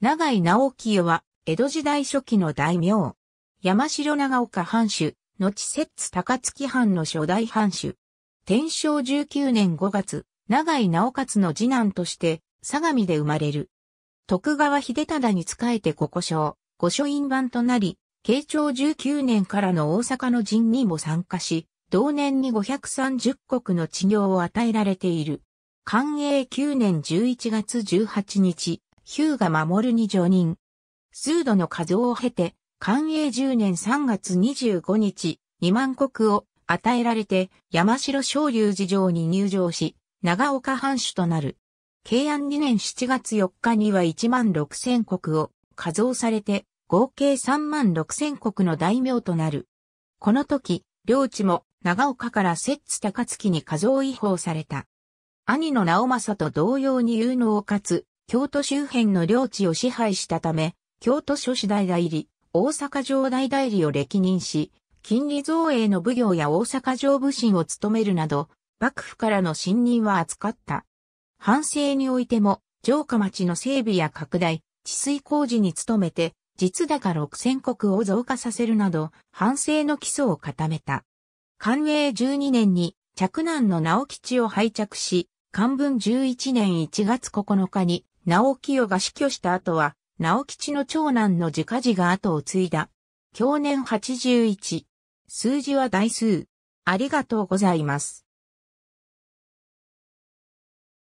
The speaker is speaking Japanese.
長井直清は、江戸時代初期の大名。山城長岡藩主、後摂津高槻藩の初代藩主。天正19年5月、長井直勝の次男として、相模で生まれる。徳川秀忠に仕えて国書、御書院番となり、慶長19年からの大阪の陣にも参加し、同年に530国の治療を与えられている。寛永9年11月18日、ヒューが守るに助任。数度の数を経て、寛永10年3月25日、二万国を与えられて、山城昇龍寺城に入城し、長岡藩主となる。慶安2年7月4日には1万6千国を加増されて、合計3万6千国の大名となる。この時、領地も長岡から摂津高槻に加増違法された。兄の直政と同様に有能かつ京都周辺の領地を支配したため、京都諸市大代理、大阪城大代理を歴任し、金利造営の奉行や大阪城武神を務めるなど、幕府からの信任は扱った。反省においても、城下町の整備や拡大、治水工事に努めて、実高6000国を増加させるなど、反省の基礎を固めた。寛永12年に、嫡男の直吉を拝着し、漢文11年1月9日に、直清が死去した後は、直吉の長男の自家児が後を継いだ。去年81。数字は大数。ありがとうございます。